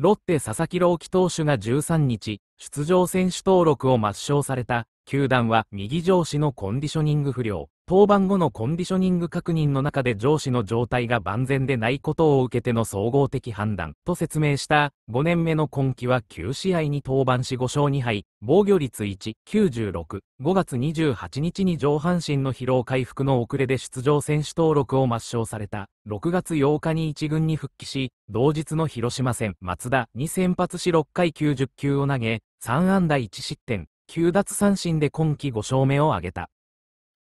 ロッテ佐々木朗希投手が13日、出場選手登録を抹消された。球団は右上司のコンディショニング不良、登板後のコンディショニング確認の中で上司の状態が万全でないことを受けての総合的判断と説明した、5年目の今季は9試合に登板し5勝2敗、防御率1、96、5月28日に上半身の疲労回復の遅れで出場選手登録を抹消された。6月8日に1軍に復帰し、同日の広島戦、松田に先発し6回90球を投げ、3安打1失点、9奪三振で今季5勝目を挙げた。